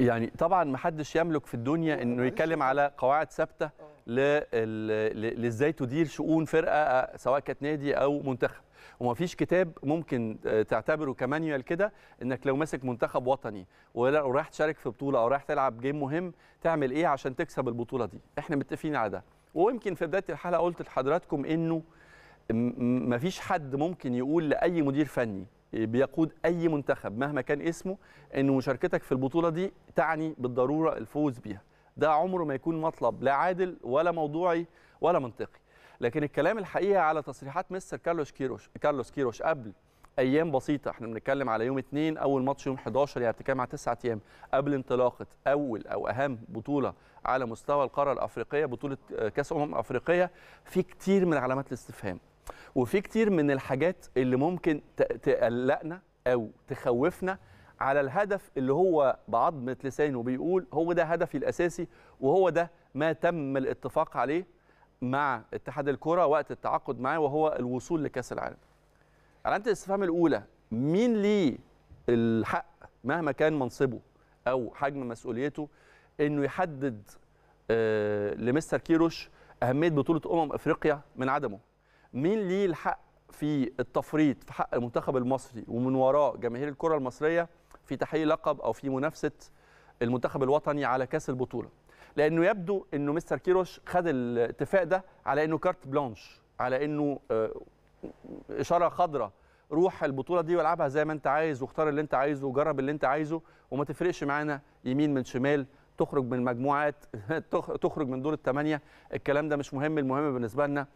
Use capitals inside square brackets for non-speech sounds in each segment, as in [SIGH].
يعني طبعا ما حدش يملك في الدنيا انه يتكلم على قواعد ثابته آه. لازاي تدير شؤون فرقه آه، سواء كانت نادي او منتخب وما فيش كتاب ممكن آه، تعتبره كمانيوال كده انك لو ماسك منتخب وطني ورايح تشارك في بطوله او رايح تلعب جيم مهم تعمل ايه عشان تكسب البطوله دي احنا متفقين على ده ويمكن في بدايه الحلقه قلت لحضراتكم انه ما فيش حد ممكن يقول لاي مدير فني بيقود اي منتخب مهما كان اسمه ان مشاركتك في البطوله دي تعني بالضروره الفوز بيها ده عمره ما يكون مطلب لا عادل ولا موضوعي ولا منطقي لكن الكلام الحقيقي على تصريحات مستر كارلوس كيروش كارلوس كيروش قبل ايام بسيطه احنا بنتكلم على يوم اثنين اول ماتش يوم 11 يعني بتتكلم على تسعة ايام قبل انطلاقه اول او اهم بطوله على مستوى القاره الافريقيه بطوله آه، كاس امم افريقيه في كتير من علامات الاستفهام وفي كتير من الحاجات اللي ممكن تقلقنا او تخوفنا على الهدف اللي هو بعضمه لسانه بيقول هو ده هدفي الاساسي وهو ده ما تم الاتفاق عليه مع اتحاد الكره وقت التعاقد معاه وهو الوصول لكاس العالم. علامه الاستفهام الاولى مين ليه الحق مهما كان منصبه او حجم مسؤوليته انه يحدد آه، لمستر كيروش اهميه بطوله امم افريقيا من عدمه مين ليه الحق في التفريط في حق المنتخب المصري ومن وراه جماهير الكره المصريه في تحقيق لقب او في منافسه المنتخب الوطني على كاس البطوله لانه يبدو انه مستر كيروش خد الاتفاق ده على انه كارت بلانش على انه آه، اشاره خضراء روح البطوله دي والعبها زي ما انت عايز واختار اللي انت عايزه وجرب اللي انت عايزه وما تفرقش معانا يمين من شمال تخرج من المجموعات [LAUGHS] تخرج من دور الثمانيه الكلام ده مش مهم المهم بالنسبه لنا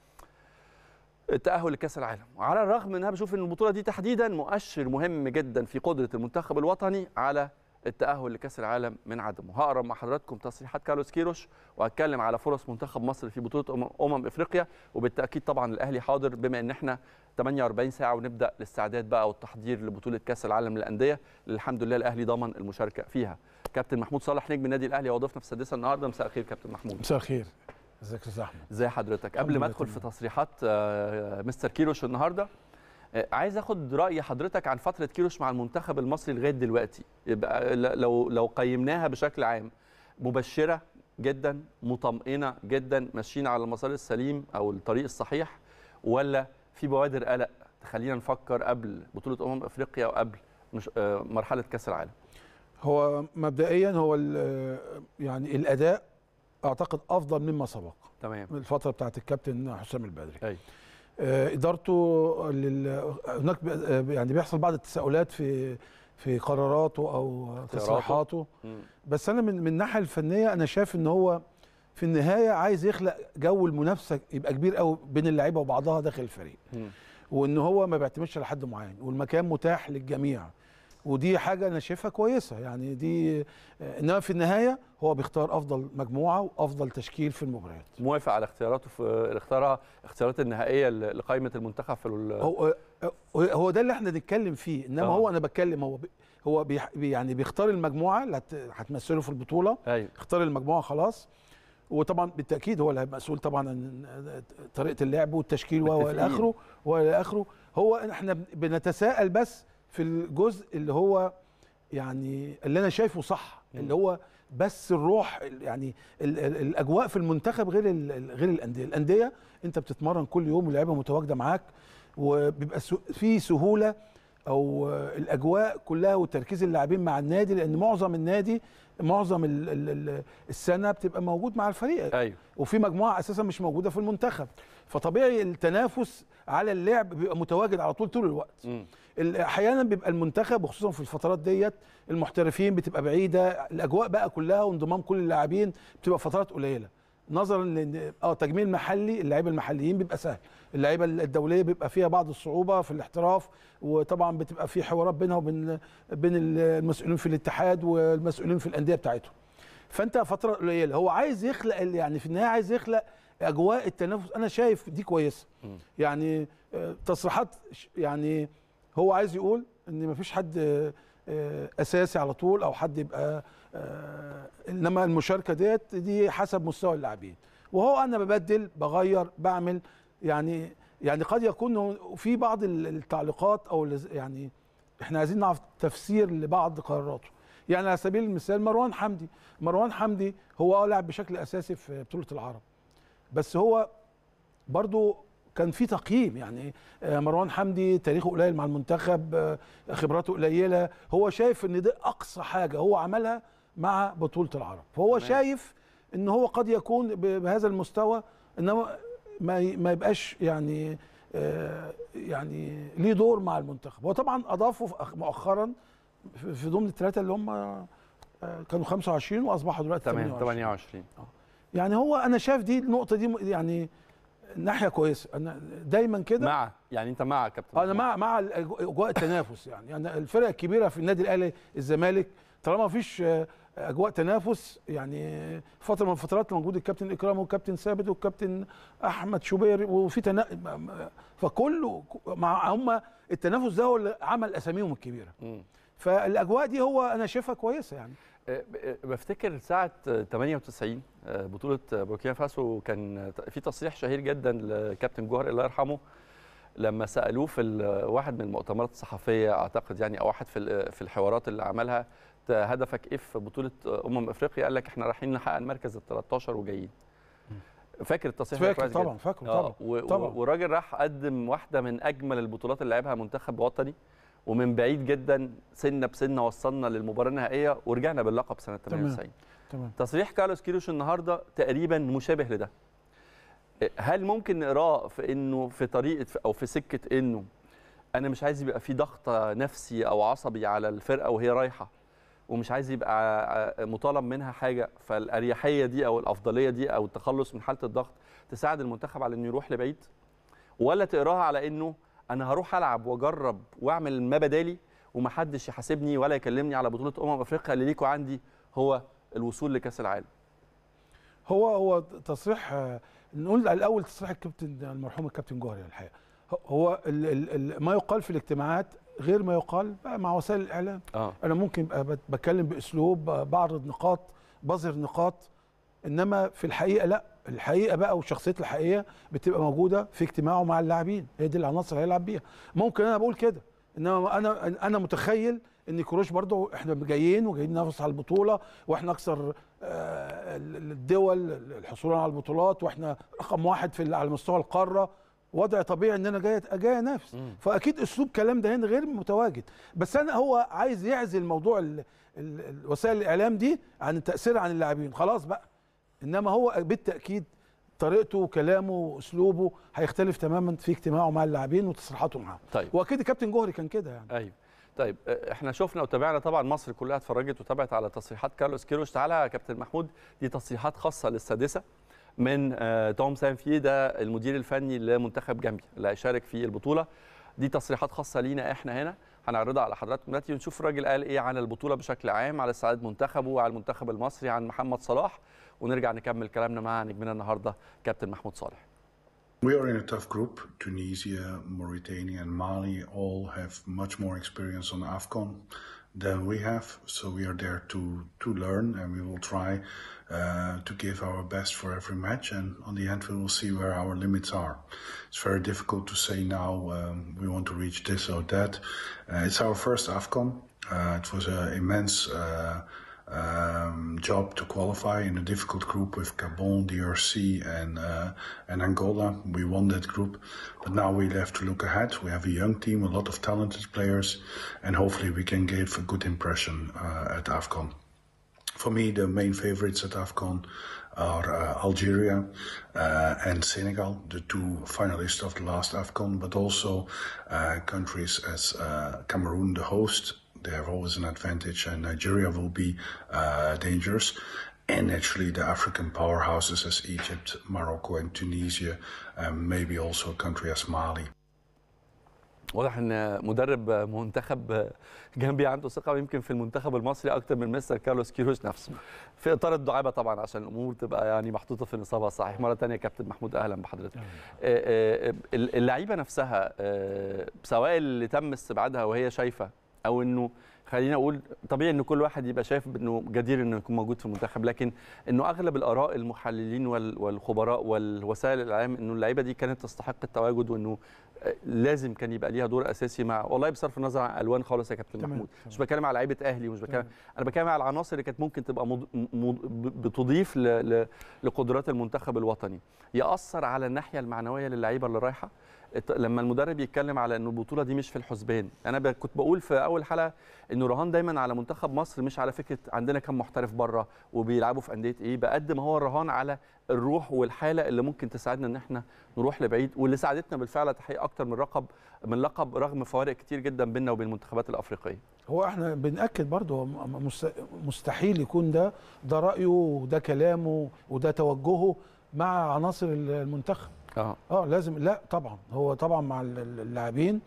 التاهل لكاس العالم وعلى الرغم انها بشوف ان البطوله دي تحديدا مؤشر مهم جدا في قدره المنتخب الوطني على التاهل لكاس العالم من عدمه هقرا مع حضراتكم تصريحات كارلوس كيروش وهتكلم على فرص منتخب مصر في بطوله امم افريقيا وبالتاكيد طبعا الاهلي حاضر بما ان احنا 48 ساعه ونبدا الاستعداد بقى والتحضير لبطوله كاس العالم للانديه الحمد لله الاهلي ضمن المشاركه فيها كابتن محمود صالح نجم النادي الاهلي وضيفنا في السادسه النهارده مساء الخير كابتن محمود مساء الخير ازيك يا استاذ احمد ازي حضرتك قبل ما ادخل في تصريحات آه، مستر كيروش النهارده آه، عايز اخد راي حضرتك عن فتره كيروش مع المنتخب المصري لغايه دلوقتي يبقى آه، لو لو قيمناها بشكل عام مبشره جدا مطمئنه جدا ماشيين على المسار السليم او الطريق الصحيح ولا في بوادر قلق تخلينا نفكر قبل بطوله امم افريقيا وقبل مرحله كاس العالم هو مبدئيا هو يعني الاداء اعتقد افضل مما سبق تمام الفتره بتاعه الكابتن حسام البدري أي. آه، ادارته لل... هناك آه، يعني بيحصل بعض التساؤلات في في قراراته او تصريحاته بس انا من من الناحيه الفنيه انا شايف ان هو في النهايه عايز يخلق جو المنافسه يبقى كبير قوي بين اللعيبه وبعضها داخل الفريق مم. وان هو ما بيعتمدش على حد معين والمكان متاح للجميع ودي حاجه انا شايفها كويسه يعني دي انما في النهايه هو بيختار افضل مجموعه وافضل تشكيل في المباريات موافق على اختياراته في اختارها اختيارات النهائيه لقائمه المنتخب في ال... هو هو ده اللي احنا بنتكلم فيه انما آه. هو انا بتكلم هو بي هو بي يعني بيختار المجموعه اللي هتمثله في البطوله أيوه. اختار المجموعه خلاص وطبعا بالتاكيد هو اللي هيبقى مسؤول طبعا عن طريقه اللعب والتشكيل والى اخره والى اخره هو احنا بنتساءل بس في الجزء اللي هو يعني اللي انا شايفه صح اللي هو بس الروح يعني الـ الـ الاجواء في المنتخب غير الـ غير الانديه الانديه انت بتتمرن كل يوم واللعيبه متواجده معاك وبيبقى في سهوله او الاجواء كلها وتركيز اللاعبين مع النادي لان معظم النادي معظم الـ الـ السنه بتبقى موجود مع الفريق أيوه. وفي مجموعه اساسا مش موجوده في المنتخب فطبيعي التنافس على اللعب بيبقى متواجد على طول طول الوقت م. احيانا بيبقى المنتخب وخصوصا في الفترات ديت المحترفين بتبقى بعيده الاجواء بقى كلها وانضمام كل اللاعبين بتبقى فترات قليله نظرا لان اه تجميل محلي اللعيبه المحليين بيبقى سهل اللعيبه الدوليه بيبقى فيها بعض الصعوبه في الاحتراف وطبعا بتبقى في حوارات بينها وبين بين المسؤولين في الاتحاد والمسؤولين في الانديه بتاعتهم فانت فتره قليله هو عايز يخلق يعني في النهايه عايز يخلق اجواء التنافس انا شايف دي كويسه يعني آه، تصريحات يعني هو عايز يقول ان مفيش حد آه، آه، اساسي على طول او حد يبقى آه، انما المشاركه ديت دي حسب مستوى اللاعبين وهو انا ببدل بغير بعمل يعني يعني قد يكون في بعض التعليقات او يعني احنا عايزين نعرف تفسير لبعض قراراته يعني على سبيل المثال مروان حمدي مروان حمدي هو اه لعب بشكل اساسي في بطوله العرب بس هو برضو كان في تقييم يعني آه، مروان حمدي تاريخه قليل مع المنتخب آه، خبراته قليله هو شايف ان دي اقصى حاجه هو عملها مع بطوله العرب فهو تمام. شايف ان هو قد يكون بهذا المستوى انما ما ما يبقاش يعني آه، يعني ليه دور مع المنتخب وطبعا اضافوا مؤخرا في ضمن الثلاثه اللي هم كانوا 25 واصبحوا دلوقتي 28 28 يعني هو انا شايف دي النقطه دي يعني ناحيه كويسه انا دايما كده مع يعني انت مع كابتن انا مع مع اجواء التنافس يعني انا يعني الفرق الكبيره في النادي الاهلي الزمالك طالما فيش آه، اجواء تنافس يعني فتره من الفترات موجود الكابتن اكرام والكابتن ثابت والكابتن احمد شوبير وفي تنا... فكله مع هم التنافس ده هو اللي عمل اساميهم الكبيره فالاجواء دي هو انا شايفها كويسه يعني أه، بفتكر ساعة 98 أه، بطولة بوركينا فاسو كان في تصريح شهير جدا لكابتن جوهر الله يرحمه لما سألوه في واحد من المؤتمرات الصحفية أعتقد يعني أو واحد في في الحوارات اللي عملها هدفك إيه في بطولة أمم أفريقيا قال لك إحنا رايحين نحقق المركز ال 13 وجايين فاكر التصريح فاكر طبعا فاكره طبعا, آه، طبعا. والراجل راح قدم واحده من اجمل البطولات اللي لعبها منتخب وطني ومن بعيد جدا سنه بسنه وصلنا للمباراه النهائيه ورجعنا باللقب سنه 98 تمام تصريح كارلوس كيروش النهارده تقريبا مشابه لده هل ممكن نقراه في انه في طريقه او في سكه انه انا مش عايز يبقى في ضغط نفسي او عصبي على الفرقه وهي رايحه ومش عايز يبقى مطالب منها حاجه فالاريحيه دي او الافضليه دي او التخلص من حاله الضغط تساعد المنتخب على انه يروح لبعيد ولا تقراها على انه انا هروح العب واجرب واعمل ما بدالي ومحدش يحاسبني ولا يكلمني على بطوله امم افريقيا اللي ليكوا عندي هو الوصول لكاس العالم هو هو تصريح نقول على الاول تصريح الكابتن المرحوم الكابتن جوهري الحقيقه هو الـ الـ ما يقال في الاجتماعات غير ما يقال بقى مع وسائل الاعلام آه. انا ممكن بتكلم باسلوب بعرض نقاط بظهر نقاط انما في الحقيقه لا الحقيقه بقى وشخصيته الحقيقيه بتبقى موجوده في اجتماعه مع اللاعبين هي دي العناصر اللي هيلعب بيها ممكن انا بقول كده انما انا انا متخيل ان كروش برضه احنا جايين وجايين ننافس على البطوله واحنا اكثر آه، الدول الحصول على البطولات واحنا رقم واحد في على مستوى القاره وضع طبيعي ان انا جاي جاي انافس فاكيد اسلوب كلام ده هنا غير متواجد بس انا هو عايز يعزل موضوع وسائل الاعلام دي عن التاثير عن اللاعبين خلاص بقى انما هو بالتاكيد طريقته وكلامه واسلوبه هيختلف تماما في اجتماعه مع اللاعبين وتصريحاته معاهم طيب واكيد كابتن جوهري كان كده يعني ايوه طيب آه، احنا شفنا وتابعنا طبعا مصر كلها اتفرجت وتابعت على تصريحات كارلوس كيروش تعالى يا كابتن محمود دي تصريحات خاصه للسادسه من آه، توم ده المدير الفني لمنتخب جامبيا اللي هيشارك في البطوله دي تصريحات خاصه لينا احنا هنا هنعرضها على حضراتكم دلوقتي ونشوف الراجل قال ايه عن البطوله بشكل عام على استعداد منتخبه وعلى المنتخب المصري عن محمد صلاح ونرجع نكمل كلامنا مع نجمنا النهارده كابتن محمود صالح We are in a tough group. Tunisia, Mauritania, and Mali all have much more experience on AFCON. than we have. So we are there to, to learn and we will try uh, to give our best for every match. And on the end, we will see where our limits are. It's very difficult to say now um, we want to reach this or that. Uh, it's our first AFCON. Uh, it was an immense uh, um, job to qualify in a difficult group with Gabon, DRC, and uh, and Angola. We won that group, but now we have to look ahead. We have a young team, a lot of talented players, and hopefully we can give a good impression uh, at Afcon. For me, the main favorites at Afcon are uh, Algeria uh, and Senegal, the two finalists of the last AFCON, but also uh, countries as uh, Cameroon, the host, they have always an advantage, and Nigeria will be uh, dangerous. And actually, the African powerhouses as Egypt, Morocco, and Tunisia, and um, maybe also a country as Mali. واضح ان مدرب منتخب جامبيا عنده ثقه يمكن في المنتخب المصري اكتر من مستر كارلوس كيروش نفسه في اطار الدعابه طبعا عشان الامور تبقى يعني محطوطه في نصابها الصحيح مره ثانيه كابتن محمود اهلا بحضرتك آه، آه، آه، اللعيبه نفسها سواء اللي تم استبعادها وهي شايفه او انه خلينا اقول طبيعي ان كل واحد يبقى شايف انه جدير انه يكون موجود في المنتخب لكن انه اغلب الاراء المحللين والخبراء والوسائل الاعلام انه اللعيبه دي كانت تستحق التواجد وانه لازم كان يبقى ليها دور اساسي مع والله بصرف النظر عن الالوان خالص يا كابتن محمود مش بتكلم على لعيبه اهلي ومش بتكلم انا بتكلم على العناصر اللي كانت ممكن تبقى مض... مض... بتضيف ل... ل... لقدرات المنتخب الوطني ياثر على الناحيه المعنويه للعيبه اللي رايحه لما المدرب يتكلم على ان البطوله دي مش في الحسبان انا كنت بقول في اول حلقه ان رهان دايما على منتخب مصر مش على فكره عندنا كم محترف بره وبيلعبوا في انديه ايه بقد ما هو الرهان على الروح والحاله اللي ممكن تساعدنا ان احنا نروح لبعيد واللي ساعدتنا بالفعل تحقيق اكتر من رقم من لقب رغم فوارق كتير جدا بيننا وبين المنتخبات الافريقيه هو احنا بناكد برضه مستحيل يكون ده ده رايه وده كلامه وده توجهه مع عناصر المنتخب اه اه لازم لا طبعا هو طبعا مع اللاعبين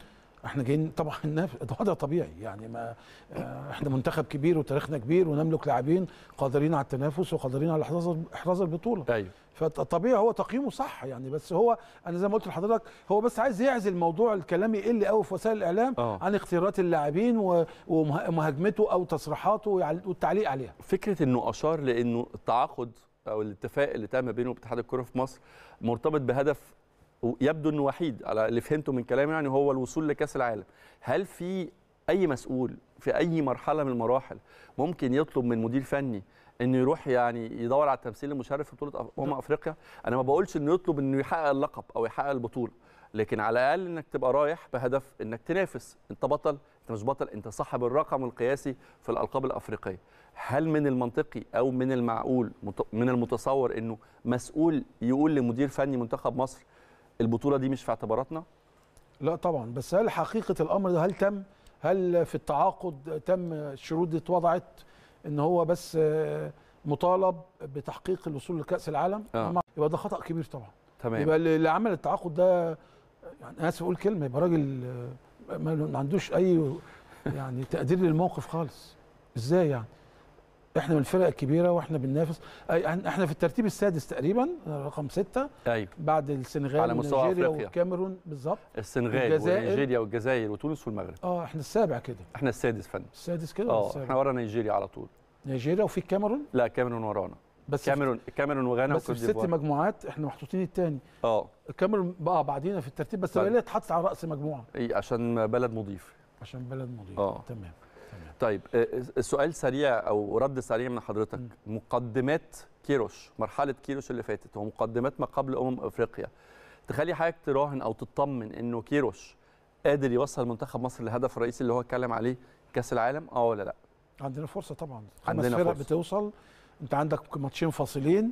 احنا جايين طبعا [LAUGHS] ننافس طبيعي يعني ما آه، احنا منتخب كبير وتاريخنا كبير ونملك لاعبين قادرين على التنافس وقادرين على احراز احراز البطوله ايوه فالطبيعي هو تقييمه صح يعني بس هو انا زي ما قلت لحضرتك هو بس عايز يعزل موضوع الكلام يقل قوي في وسائل الاعلام أوه. عن اختيارات اللاعبين ومهاجمته او تصريحاته والتعليق عليها فكره انه اشار لانه التعاقد او الاتفاق اللي تم بينه واتحاد الكره في مصر مرتبط بهدف يبدو انه وحيد على اللي فهمته من كلامي يعني هو الوصول لكاس العالم هل في اي مسؤول في اي مرحله من المراحل ممكن يطلب من مدير فني انه يروح يعني يدور على التمثيل المشرف في بطوله امم نعم. افريقيا انا ما بقولش انه يطلب انه يحقق اللقب او يحقق البطوله لكن على الاقل انك تبقى رايح بهدف انك تنافس انت بطل انت مش بطل انت صاحب الرقم القياسي في الالقاب الافريقيه هل من المنطقي او من المعقول من المتصور انه مسؤول يقول لمدير فني منتخب مصر البطوله دي مش في اعتباراتنا لا طبعا بس هل حقيقه الامر ده هل تم هل في التعاقد تم الشروط دي اتوضعت ان هو بس مطالب بتحقيق الوصول لكاس العالم آه. يبقى ده خطا كبير طبعا تمام يبقى اللي عمل التعاقد ده يعني انا اسف اقول كلمه يبقى راجل ما عندوش اي يعني تقدير للموقف خالص ازاي يعني احنا من الفرق الكبيره واحنا بننافس احنا في الترتيب السادس تقريبا رقم سته ايوه بعد السنغال على مستوى افريقيا والكاميرون بالظبط السنغال ونيجيريا والجزائر وتونس والمغرب اه احنا السابع كده احنا السادس فندم السادس كده اه احنا ورا نيجيريا على طول نيجيريا وفي الكاميرون لا الكاميرون ورانا بس الكاميرون الكاميرون وغانا بس في ست مجموعات احنا محطوطين الثاني اه الكاميرون بقى بعدينا في الترتيب بس طيب. هي اتحطت على راس مجموعه ايه عشان بلد مضيف عشان بلد مضيف اه تمام طيب آه، آه، سؤال سريع او رد سريع من حضرتك مقدمات كيروش مرحله كيروش اللي فاتت ومقدمات ما قبل امم افريقيا تخلي حضرتك تراهن او تطمن انه كيروش قادر يوصل منتخب مصر للهدف الرئيسي اللي هو اتكلم عليه كاس العالم اه ولا لا عندنا فرصه طبعا عندنا فرق فرصة. بتوصل انت عندك ماتشين فاصلين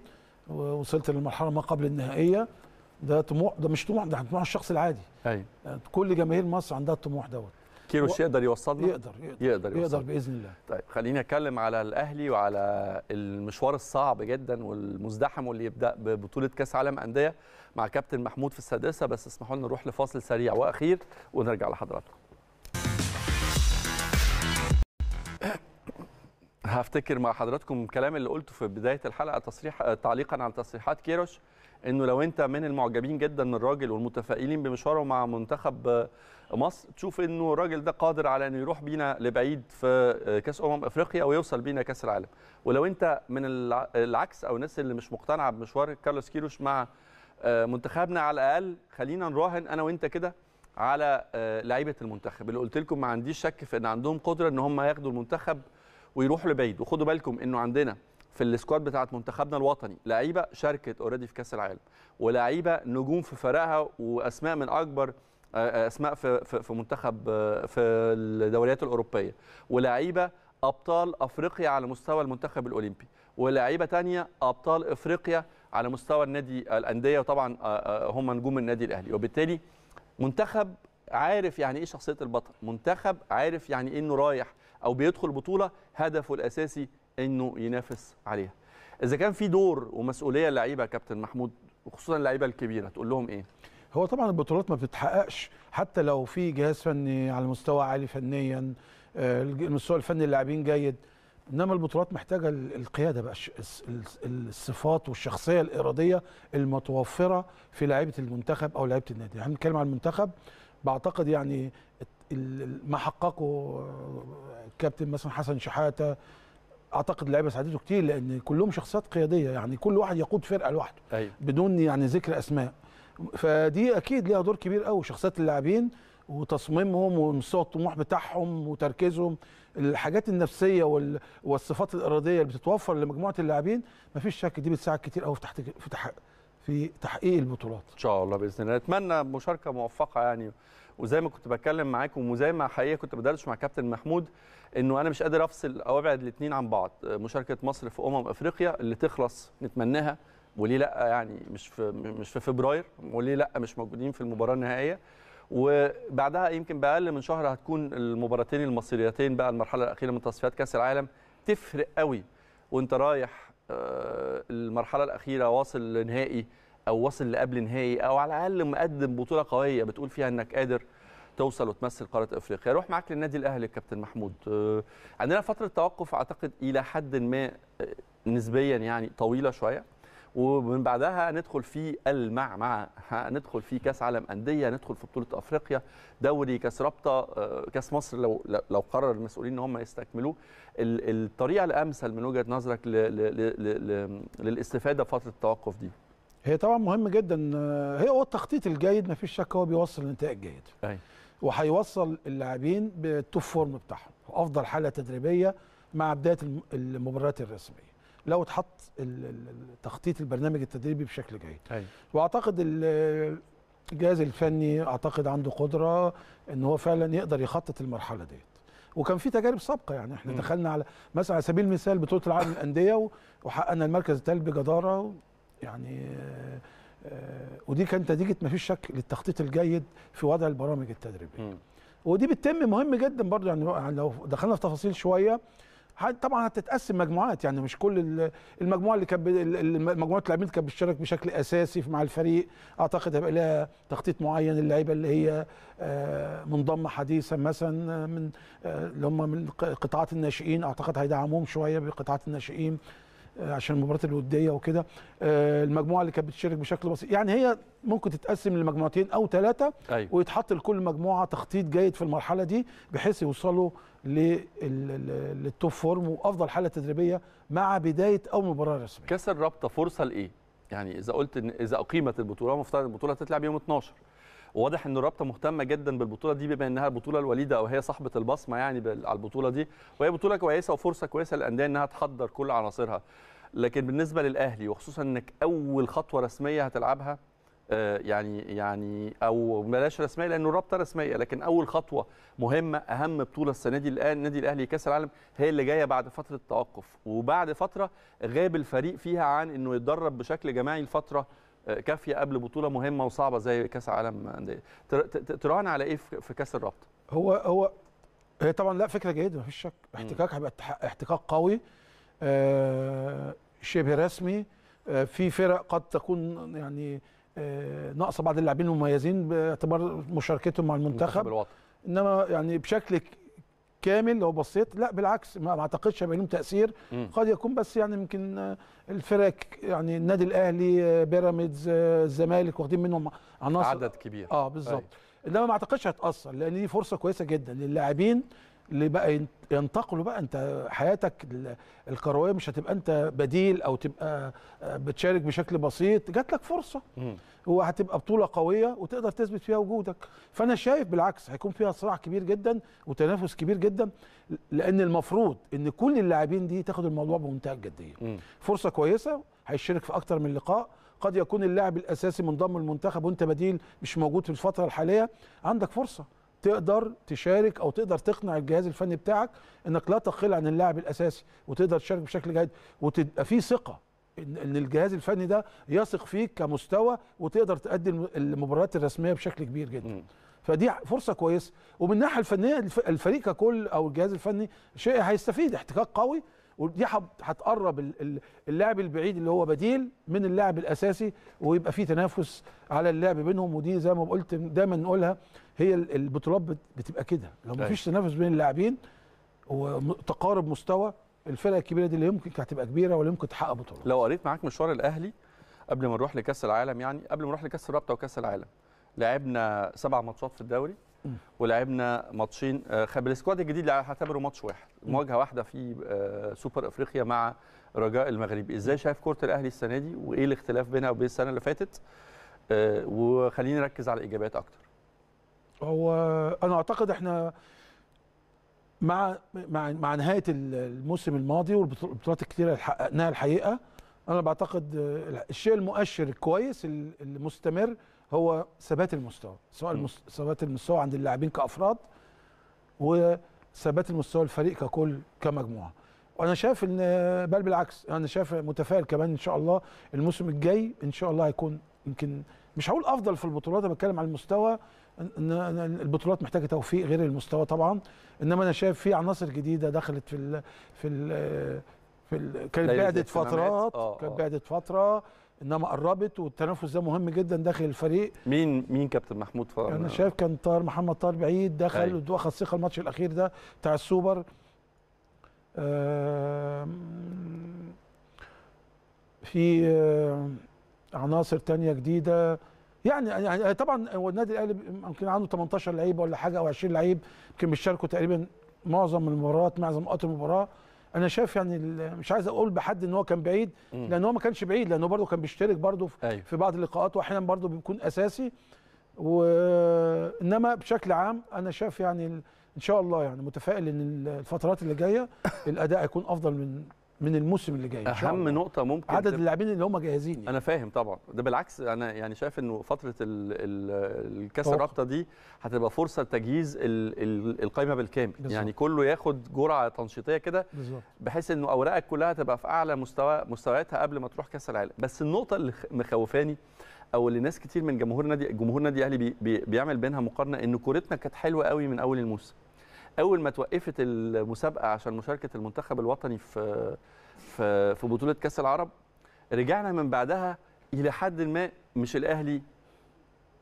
وصلت للمرحله ما قبل النهائيه ده طموح ده مش طموح ده طموح الشخص العادي ايوه آه، كل جماهير مصر عندها الطموح دوت كيروش يقدر يوصلنا يقدر يقدر يقدر, يقدر, يقدر باذن الله طيب خليني اتكلم على الاهلي وعلى المشوار الصعب جدا والمزدحم واللي يبدا ببطوله كاس عالم انديه مع كابتن محمود في السادسه بس اسمحوا لنا نروح لفاصل سريع واخير ونرجع لحضراتكم هفتكر مع حضراتكم الكلام اللي قلته في بدايه الحلقه تصريح تعليقا على تصريحات كيروش انه لو انت من المعجبين جدا من الراجل والمتفائلين بمشواره مع منتخب مصر تشوف انه الراجل ده قادر على انه يروح بينا لبعيد في كاس امم افريقيا ويوصل بينا كاس العالم ولو انت من العكس او الناس اللي مش مقتنعه بمشوار كارلوس كيروش مع آه، منتخبنا على الاقل خلينا نراهن انا وانت كده على آه، لعيبه المنتخب اللي قلت لكم ما عنديش شك في ان عندهم قدره ان هم ياخدوا المنتخب ويروحوا لبعيد وخدوا بالكم انه عندنا في السكواد بتاعت منتخبنا الوطني لعيبه شاركت اوريدي في كاس العالم ولعيبه نجوم في فرقها واسماء من اكبر آه، آه، اسماء في في منتخب آه، في الدوريات الاوروبيه ولعيبه ابطال افريقيا على مستوى المنتخب الاولمبي ولاعيبه تانية ابطال افريقيا على مستوى النادي الانديه وطبعا هم نجوم النادي الاهلي وبالتالي منتخب عارف يعني ايه شخصيه البطل منتخب عارف يعني ايه انه رايح او بيدخل بطوله هدفه الاساسي انه ينافس عليها اذا كان في دور ومسؤوليه لعيبه كابتن محمود وخصوصا اللعيبه الكبيره تقول لهم ايه هو طبعا البطولات ما بتتحققش حتى لو في جهاز فني على مستوى عالي فنيا آه، المستوى الفني اللاعبين جيد انما البطولات محتاجه القياده بقى الصفات والشخصيه الاراديه المتوفره في لعيبه المنتخب او لعيبه النادي احنا بنتكلم عن المنتخب بعتقد يعني ما حققه الكابتن آه، مثلا حسن شحاته اعتقد اللعيبه ساعدته كتير لان كلهم شخصيات قياديه يعني كل واحد يقود فرقه لوحده أيوة. بدون يعني ذكر اسماء فدي اكيد ليها دور كبير قوي شخصيات اللاعبين وتصميمهم ومستوى الطموح بتاعهم وتركيزهم الحاجات النفسيه وال... والصفات الاراديه اللي بتتوفر لمجموعه اللاعبين مفيش شك دي بتساعد كتير قوي في تحت... في تح... في تحقيق البطولات ان شاء الله باذن الله نتمنى مشاركه موفقه يعني وزي ما كنت بتكلم معاكم وزي ما حقيقه كنت بدردش مع كابتن محمود انه انا مش قادر افصل او ابعد الاثنين عن بعض مشاركه مصر في امم افريقيا اللي تخلص نتمناها وليه لا يعني مش في مش في فبراير وليه لا مش موجودين في المباراه النهائيه وبعدها يمكن باقل من شهر هتكون المباراتين المصريتين بقى المرحله الاخيره من تصفيات كاس العالم تفرق قوي وانت رايح آه، المرحله الاخيره واصل لنهائي او واصل لقبل نهائي او على الاقل مقدم بطوله قويه بتقول فيها انك قادر توصل وتمثل قاره افريقيا روح معاك للنادي الاهلي كابتن محمود آه، عندنا فتره توقف اعتقد الى حد ما آه، نسبيا يعني طويله شويه ومن بعدها ندخل في المعمعة ندخل في كاس عالم أندية ندخل في بطولة أفريقيا دوري كاس رابطة آه، كاس مصر لو, لو قرر المسؤولين أن هم يستكملوه الطريقة الأمثل من وجهة نظرك للاستفادة فترة التوقف دي هي طبعا مهم جدا هي هو التخطيط الجيد ما فيش شك هو بيوصل لنتائج جيده ايوه وهيوصل اللاعبين بالتوب فورم بتاعهم وافضل حاله تدريبيه مع بدايه المباريات الرسميه لو اتحط تخطيط البرنامج التدريبي بشكل جيد أي. أيوة. واعتقد الجهاز الفني اعتقد عنده قدره ان هو فعلا يقدر يخطط المرحله ديت وكان في تجارب سابقه يعني احنا م. دخلنا على مثلا على سبيل المثال بطوله العالم للانديه وحققنا المركز الثالث بجداره يعني آه، آه، ودي كانت نتيجه ما فيش شك للتخطيط الجيد في وضع البرامج التدريبيه ودي بتتم مهم جدا برضه يعني لو دخلنا في تفاصيل شويه طبعا هتتقسم مجموعات يعني مش كل المجموعه اللي كانت مجموعه اللاعبين اللي كانت بتشارك بشكل اساسي مع الفريق اعتقد هيبقى لها تخطيط معين اللعيبه اللي هي آه، منضمه حديثا مثلا من اللي هم من قطاعات الناشئين اعتقد هيدعموهم شويه بقطاعات الناشئين عشان المباراه الوديه وكده آه، المجموعه اللي كانت بتشارك بشكل بسيط يعني هي ممكن تتقسم لمجموعتين او ثلاثه أيوة. ويتحط لكل مجموعه تخطيط جيد في المرحله دي بحيث يوصلوا للتوب فورم وافضل حاله تدريبيه مع بدايه اول مباراه رسميه كاس الرابطه فرصه لايه يعني اذا قلت إن اذا اقيمت البطوله مفترض البطوله تتلعب يوم 12 وواضح ان الرابطه مهتمه جدا بالبطوله دي بما انها البطوله الوليده او هي صاحبه البصمه يعني على البطوله دي وهي بطوله كويسه وفرصه كويسه للانديه انها تحضر كل عناصرها لكن بالنسبه للاهلي وخصوصا انك اول خطوه رسميه هتلعبها آه، يعني يعني او بلاش رسميه لانه الرابطه رسميه لكن اول خطوه مهمه اهم بطوله السنه دي الان النادي الاهلي كاس العالم هي اللي جايه بعد فتره توقف وبعد فتره غاب الفريق فيها عن انه يتدرب بشكل جماعي لفتره كافيه قبل بطوله مهمه وصعبه زي كاس عالم تراهن على ايه في كاس الرابطه هو هو هي طبعا لا فكره جيده مفيش شك احتكاك هيبقى احتكاك قوي آه شبه رسمي آه في فرق قد تكون يعني آه ناقصه بعض اللاعبين المميزين باعتبار مشاركتهم مع المنتخب, المنتخب الوطني انما يعني بشكل كامل لو بصيت لا بالعكس ما اعتقدش هيبقى لهم تاثير مم. قد يكون بس يعني يمكن الفرق يعني النادي الاهلي بيراميدز الزمالك واخدين منهم عناصر عدد كبير اه بالظبط أيوة. انما ما اعتقدش هتاثر لان دي فرصه كويسه جدا للاعبين اللي بقى ينتقلوا بقى انت حياتك الكرويه مش هتبقى انت بديل او تبقى آه، بتشارك بشكل بسيط جات لك فرصه وهتبقى بطوله قويه وتقدر تثبت فيها وجودك فانا شايف بالعكس هيكون فيها صراع كبير جدا وتنافس كبير جدا لان المفروض ان كل اللاعبين دي تاخد الموضوع بمنتهى الجديه فرصه كويسه هيشارك في اكتر من لقاء قد يكون اللاعب الاساسي منضم للمنتخب وانت بديل مش موجود في الفتره الحاليه عندك فرصه تقدر تشارك او تقدر تقنع الجهاز الفني بتاعك انك لا تقل عن اللاعب الاساسي وتقدر تشارك بشكل جيد وتبقى في ثقه ان الجهاز الفني ده يثق فيك كمستوى وتقدر تؤدي المباريات الرسميه بشكل كبير جدا فدي فرصه كويسه ومن الناحيه الفنيه الفريق ككل او الجهاز الفني شيء هيستفيد احتكاك قوي ودي هتقرب اللاعب البعيد اللي هو بديل من اللاعب الاساسي ويبقى في تنافس على اللعب بينهم ودي زي ما قلت دايما نقولها هي البطولات بتبقى كده لو مفيش أيوة. تنافس بين اللاعبين وتقارب مستوى الفرق الكبيره دي اللي يمكن هتبقى كبيره ولا يمكن تحقق بطولات لو قريت معاك مشوار الاهلي قبل ما نروح لكاس العالم يعني قبل ما نروح لكاس الرابطه وكاس العالم لعبنا سبع ماتشات في الدوري ولعبنا ماتشين آه، بالسكواد السكواد الجديد هعتبره ماتش واحد مواجهه واحده في آه، سوبر افريقيا مع رجاء المغرب ازاي شايف كره الاهلي السنه دي وايه الاختلاف بينها وبين السنه اللي فاتت آه، وخليني نركز على الاجابات اكتر هو انا اعتقد احنا مع مع مع نهايه الموسم الماضي والبطولات الكتيره اللي حققناها الحقيقه انا بعتقد الشيء المؤشر الكويس المستمر هو ثبات المستوى سواء ثبات المستوى عند اللاعبين كافراد وثبات المستوى الفريق ككل كمجموعه وانا شايف ان بل بالعكس انا شايف متفائل كمان ان شاء الله الموسم الجاي ان شاء الله هيكون يمكن مش هقول افضل في البطولات انا بتكلم على المستوى ان البطولات محتاجه توفيق غير المستوى طبعا انما انا شايف في عناصر جديده دخلت في الـ في الـ في الـ كانت بعدت فترات آه، كانت آه. بعدت فتره انما قربت والتنافس ده مهم جدا داخل الفريق مين مين كابتن محمود طاهر انا شايف كان طاهر محمد طاهر بعيد دخل أيوه. واخد ثقه الماتش الاخير ده بتاع السوبر في عناصر تانية جديده يعني،, يعني،, يعني طبعا هو النادي الاهلي يمكن عنده 18 لعيب ولا حاجه او 20 لعيب يمكن بيشاركوا تقريبا معظم المباريات معظم اوقات المباراه انا شايف يعني مش عايز اقول بحد ان هو كان بعيد لان هو ما كانش بعيد لانه برده كان بيشترك برده في, أيوه. في بعض اللقاءات واحيانا برده بيكون اساسي وانما بشكل عام انا شايف يعني ان شاء الله يعني متفائل ان الفترات اللي جايه الاداء هيكون افضل من من الموسم اللي جاي اهم نقطه ممكن عدد اللاعبين اللي هم جاهزين يعني. انا فاهم طبعا ده بالعكس انا يعني شايف انه فتره الكاس الرابطه دي هتبقى فرصه لتجهيز القائمه بالكامل بالزبط. يعني كله ياخد جرعه تنشيطيه كده بحيث انه اوراقك كلها تبقى في اعلى مستوى مستوياتها قبل ما تروح كاس العالم بس النقطه اللي مخوفاني او اللي ناس كتير من جمهور نادي جمهور نادي الاهلي بي بيعمل بينها مقارنه ان كورتنا كانت حلوه قوي من اول الموسم اول ما توقفت المسابقه عشان مشاركه المنتخب الوطني في في في بطوله كاس العرب رجعنا من بعدها الى حد ما مش الاهلي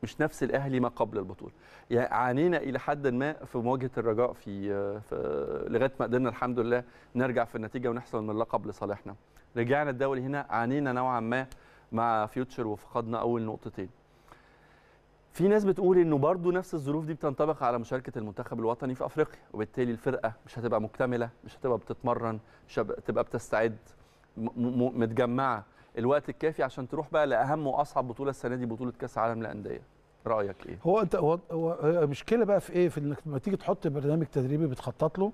مش نفس الاهلي ما قبل البطوله يعني عانينا الى حد ما في مواجهه الرجاء في, في لغايه ما قدرنا الحمد لله نرجع في النتيجه ونحصل من اللقب لصالحنا رجعنا الدوري هنا عانينا نوعا ما مع فيوتشر وفقدنا اول نقطتين في ناس بتقول انه برضه نفس الظروف دي بتنطبق على مشاركه المنتخب الوطني في افريقيا وبالتالي الفرقه مش هتبقى مكتمله مش هتبقى بتتمرن مش هتبقى بتستعد متجمعه الوقت الكافي عشان تروح بقى لاهم واصعب بطوله السنه دي بطوله كاس عالم للانديه رايك ايه هو انت هو, هو مشكله بقى في ايه في انك لما تيجي تحط برنامج تدريبي بتخطط له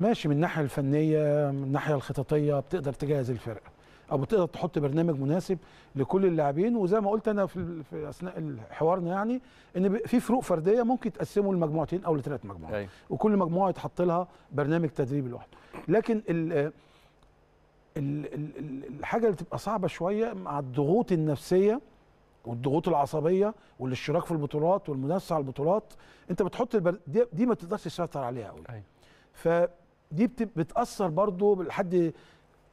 ماشي من الناحيه الفنيه من الناحيه الخططيه بتقدر تجهز الفرقه او بتقدر تحط برنامج مناسب لكل اللاعبين وزي ما قلت انا في, في اثناء حوارنا يعني ان في فروق فرديه ممكن تقسمه لمجموعتين او لثلاث مجموعات أي. أيوة. وكل مجموعه يتحط لها برنامج تدريب لوحده لكن ال الحاجه اللي بتبقى صعبه شويه مع الضغوط النفسيه والضغوط العصبيه والاشتراك في البطولات والمنافسه على البطولات انت بتحط البر... دي, دي ما تقدرش تسيطر عليها قوي أيوة. فدي بت... بتاثر برضو لحد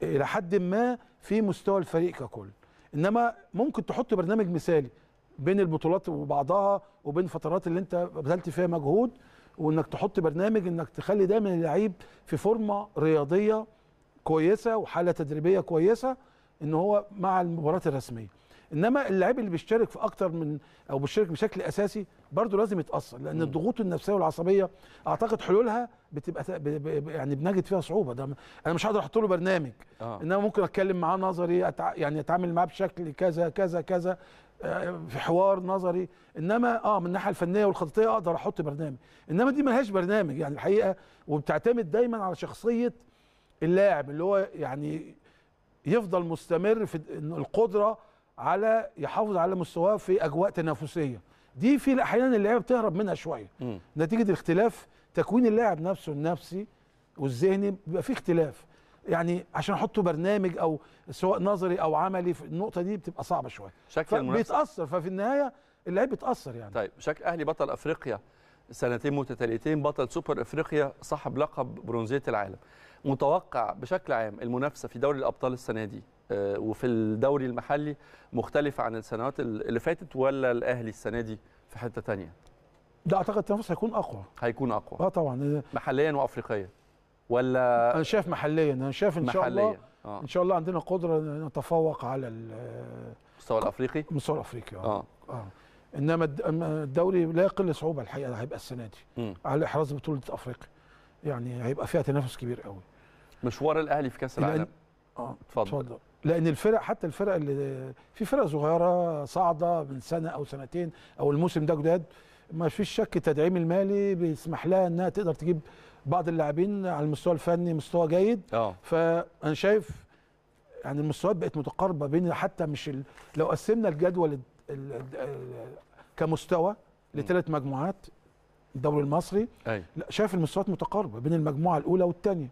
الى حد ما في مستوى الفريق ككل انما ممكن تحط برنامج مثالي بين البطولات وبعضها وبين فترات اللي انت بذلت فيها مجهود وانك تحط برنامج انك تخلي دايما اللعيب في فورمه رياضيه كويسه وحاله تدريبيه كويسه ان هو مع المباراه الرسميه انما اللاعب اللي بيشترك في اكتر من او بيشترك بشكل اساسي برضه لازم يتاثر لان الضغوط النفسيه والعصبيه اعتقد حلولها بتبقى يعني بنجد فيها صعوبه ده انا مش هقدر احط له برنامج آه. انما ممكن اتكلم معاه نظري أتع... يعني اتعامل معاه بشكل كذا كذا كذا آه، في حوار نظري انما اه من الناحيه الفنيه والخططيه اقدر احط برنامج انما دي ما لهاش برنامج يعني الحقيقه وبتعتمد دايما على شخصيه اللاعب اللي هو يعني يفضل مستمر في القدره على يحافظ على مستواه في اجواء تنافسيه دي في احيانا اللعيبه بتهرب منها شويه نتيجه الاختلاف تكوين اللاعب نفسه النفسي والذهني بيبقى فيه اختلاف يعني عشان احطه برنامج او سواء نظري او عملي في النقطه دي بتبقى صعبه شويه شكل بيتاثر ففي النهايه اللعيب بيتاثر يعني طيب شكل اهلي بطل افريقيا سنتين متتاليتين بطل سوبر افريقيا صاحب لقب برونزيه العالم متوقع بشكل عام المنافسه في دوري الابطال السنه دي آه، وفي الدوري المحلي مختلفه عن السنوات اللي فاتت ولا الاهلي السنه دي في حته ثانيه؟ ده اعتقد التنافس هيكون اقوى هيكون اقوى اه طبعا آه، محليا وافريقيا ولا انا شايف محليا انا شايف ان شاء الله آه. ان شاء الله عندنا قدره نتفوق على المستوى الافريقي المستوى الافريقي اه, آه. آه. انما الدوري لا يقل صعوبه الحقيقه هيبقى السنه دي م. على احراز بطوله افريقيا يعني هيبقى فيها تنافس كبير قوي مشوار الاهلي في كاس العالم اه اتفضل لان الفرق حتى الفرق اللي في فرق صغيره صاعده من سنه او سنتين او الموسم ده جداد ما فيش شك التدعيم المالي بيسمح لها انها تقدر تجيب بعض اللاعبين على المستوى الفني مستوى جيد أوه. فانا شايف يعني المستويات بقت متقاربه بين حتى مش ال... لو قسمنا الجدول ال... ال... ال... كمستوى لثلاث مجموعات الدوري المصري أي. لا شايف المستويات متقاربه بين المجموعه الاولى والثانيه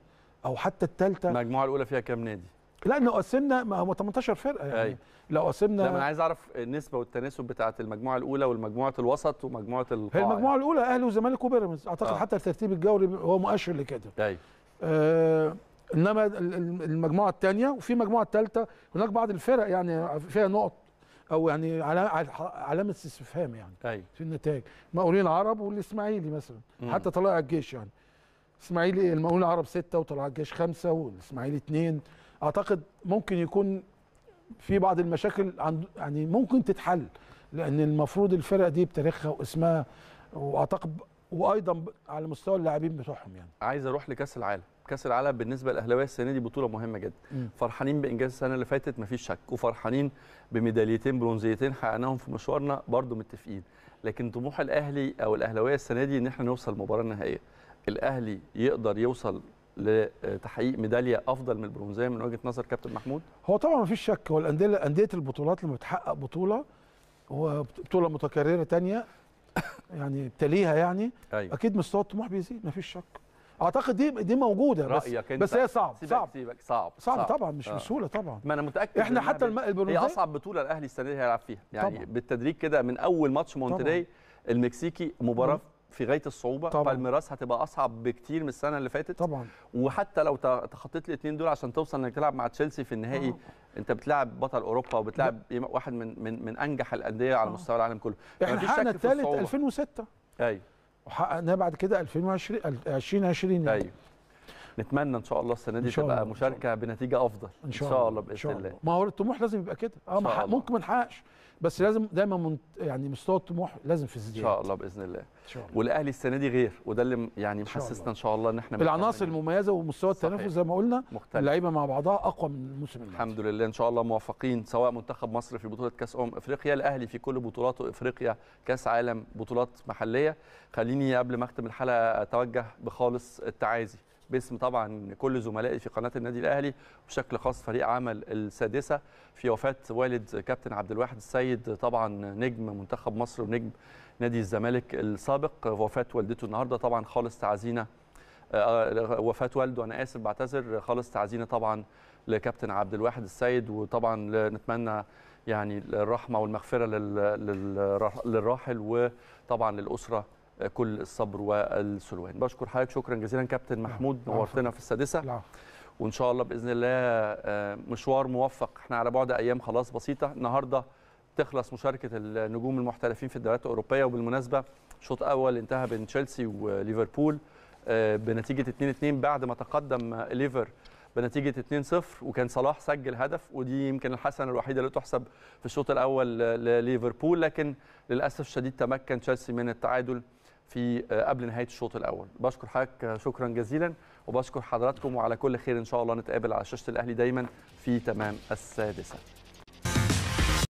او حتى الثالثه المجموعه الاولى فيها كام نادي لا لو قسمنا ما هو 18 فرقه يعني أي. أيوة. لو قسمنا لا انا عايز اعرف النسبه والتناسب بتاعه المجموعه الاولى والمجموعه الوسط ومجموعه القاع هي المجموعه الاولى اهلي وزمالك وبيراميدز اعتقد آه. حتى الترتيب الجوري هو مؤشر لكده ايوه آه انما المجموعه الثانيه وفي المجموعه الثالثه هناك بعض الفرق يعني فيها نقط او يعني علامه استفهام يعني أي. أيوة. في النتائج مقاولين العرب والاسماعيلي مثلا مم. حتى طلائع الجيش يعني اسماعيلي المقاولين العرب سته وطلائع الجيش خمسه والاسماعيلي اثنين اعتقد ممكن يكون في بعض المشاكل عند يعني ممكن تتحل لان المفروض الفرق دي بتاريخها واسمها واعتقد وايضا على مستوى اللاعبين بتوعهم يعني عايز اروح لكاس العالم كاس العالم بالنسبه للاهلاويه السنه دي بطوله مهمه جدا م. فرحانين بانجاز السنه اللي فاتت مفيش شك وفرحانين بميداليتين برونزيتين حققناهم في مشوارنا برضو متفقين لكن طموح الاهلي او الاهلاويه السنه دي ان احنا نوصل المباراه النهائيه الاهلي يقدر يوصل لتحقيق ميداليه افضل من البرونزيه من وجهه نظر كابتن محمود؟ هو طبعا ما فيش شك هو الانديه انديه البطولات لما بتحقق بطوله وبطوله متكرره ثانيه [COUGHS] يعني تليها يعني أيوة. اكيد مستوى الطموح بيزيد ما فيش شك اعتقد دي دي موجوده بس رأيك انت بس هي صعب سيبك صعب سيبك صعب صعب, صعب طبعا مش آه. بسهوله طبعا ما انا متاكد احنا حتى البرونزيه هي اصعب بطوله الاهلي السنه دي هيلعب فيها يعني طبعا. بالتدريج كده من اول ماتش مونتري المكسيكي مباراه في غايه الصعوبه طبعا. بالميراس هتبقى اصعب بكتير من السنه اللي فاتت طبعا وحتى لو تخطيت الاثنين دول عشان توصل انك تلعب مع تشيلسي في النهائي آه. انت بتلعب بطل اوروبا وبتلعب لا. واحد من من من انجح الانديه على آه. مستوى العالم كله احنا حققنا الثالث 2006 ايوه وحققناه بعد كده 2020 2020 يعني ايوه نتمنى ان شاء الله السنه دي تبقى مشاركه بنتيجه افضل ان شاء, إن شاء الله باذن الله ما هو الطموح لازم يبقى كده اه ما ممكن ما نحققش بس لازم دايما منت... يعني مستوى الطموح لازم في الزياده ان شاء الله باذن الله, الله. والاهلي السنه دي غير وده اللي يعني محسسنا ان شاء الله ان احنا بالعناصر المميزه ومستوى التنافس زي ما قلنا اللعيبه مع بعضها اقوى من الموسم اللي الحمد لله ان شاء الله موفقين سواء منتخب مصر في بطوله كاس امم افريقيا الاهلي في كل بطولاته افريقيا كاس عالم بطولات محليه خليني قبل ما اختم الحلقه اتوجه بخالص التعازي باسم طبعا كل زملائي في قناه النادي الاهلي وبشكل خاص فريق عمل السادسه في وفاه والد كابتن عبد الواحد السيد طبعا نجم منتخب مصر ونجم نادي الزمالك السابق وفاه والدته النهارده طبعا خالص تعزينا آه، وفاه والده انا اسف بعتذر خالص تعزينا طبعا لكابتن عبد الواحد السيد وطبعا نتمنى يعني الرحمه والمغفره للراحل وطبعا للاسره كل الصبر والسلوان بشكر حضرتك شكرا جزيلا كابتن محمود نورتنا في السادسه العفو. وان شاء الله باذن الله آه، مشوار موفق احنا على بعد ايام خلاص بسيطه النهارده تخلص مشاركه النجوم المحترفين في الدوريات الاوروبيه وبالمناسبه شوط اول انتهى بين تشيلسي وليفربول آه، بنتيجه 2-2 بعد ما تقدم ليفر بنتيجه 2-0 وكان صلاح سجل هدف ودي يمكن الحسنه الوحيده اللي تحسب في الشوط الاول لليفربول لكن للاسف الشديد تمكن تشيلسي من التعادل في آه، قبل نهايه الشوط الاول بشكر حضرتك آه، شكرا جزيلا وبشكر حضراتكم وعلى كل خير ان شاء الله نتقابل على شاشه الاهلي دايما في تمام السادسه